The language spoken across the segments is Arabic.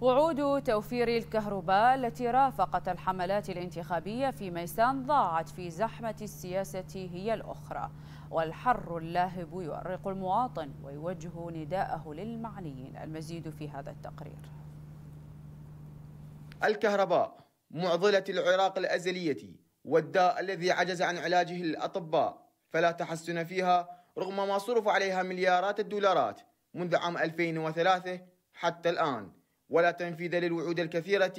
وعود توفير الكهرباء التي رافقت الحملات الانتخابية في ميسان ضاعت في زحمة السياسة هي الأخرى والحر اللاهب يؤرق المواطن ويوجه نداءه للمعنيين المزيد في هذا التقرير الكهرباء معضلة العراق الأزلية والداء الذي عجز عن علاجه الأطباء فلا تحسن فيها رغم ما صرف عليها مليارات الدولارات منذ عام 2003 حتى الآن ولا تنفيذ للوعود الكثيرة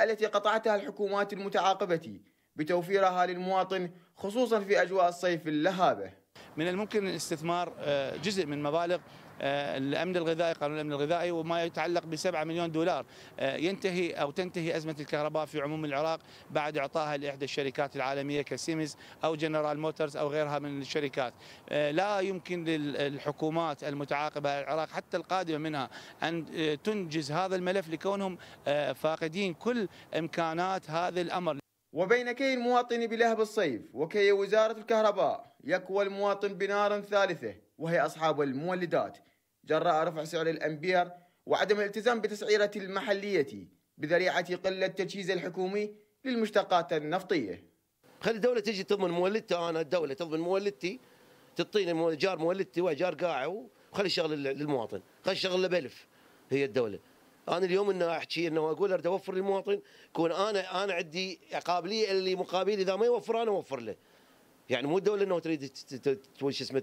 التي قطعتها الحكومات المتعاقبة بتوفيرها للمواطن خصوصا في أجواء الصيف اللهابة من الممكن استثمار آه، جزء من مبالغ آه، الامن الغذائي قانون الامن الغذائي وما يتعلق ب 7 مليون دولار آه، ينتهي او تنتهي ازمه الكهرباء في عموم العراق بعد اعطائها لاحدى الشركات العالميه كسيمز او جنرال موتورز او غيرها من الشركات آه، لا يمكن للحكومات المتعاقبه العراق حتى القادمه منها ان تنجز هذا الملف لكونهم فاقدين كل امكانات هذا الامر وبين كي المواطن بلهب الصيف وكي وزاره الكهرباء يكوى المواطن بنار ثالثه وهي أصحاب المولدات جراء رفع سعر الأمبير وعدم الالتزام بتسعيرة المحلية بذريعة قلة التجهيز الحكومي للمشتقات النفطية خلي الدولة تجي تضمن مولدتها أنا الدولة تضمن مولدتي تعطيني جار مولدتي وجار قاعه وخلي الشغل للمواطن خلي الشغل بألف هي الدولة انا اليوم انه احكي انه اقول اريد اوفر للمواطن كون انا انا عندي قابليه اللي مقابل اذا ما يوفر انا اوفر له يعني مو الدوله انه تريد شو اسمه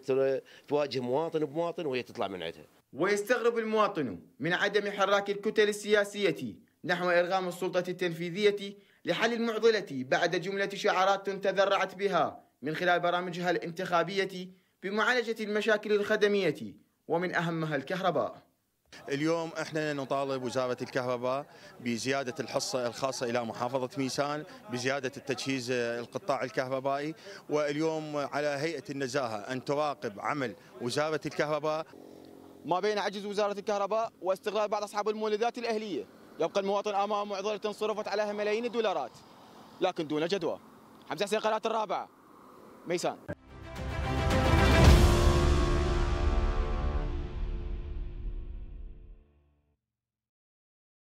تواجه مواطن بمواطن وهي تطلع من عندها. ويستغرب المواطن من عدم حراك الكتل السياسيه نحو ارغام السلطه التنفيذيه لحل المعضله بعد جمله شعارات تذرعت بها من خلال برامجها الانتخابيه بمعالجه المشاكل الخدميه ومن اهمها الكهرباء. اليوم احنا نطالب وزاره الكهرباء بزياده الحصه الخاصه الى محافظه ميسان بزياده التجهيز القطاع الكهربائي واليوم على هيئه النزاهه ان تراقب عمل وزاره الكهرباء ما بين عجز وزاره الكهرباء واستغلال بعض اصحاب المولدات الاهليه يبقى المواطن امام معضله صرفت عليها ملايين الدولارات لكن دون جدوى حمزه حسين قناه الرابعه ميسان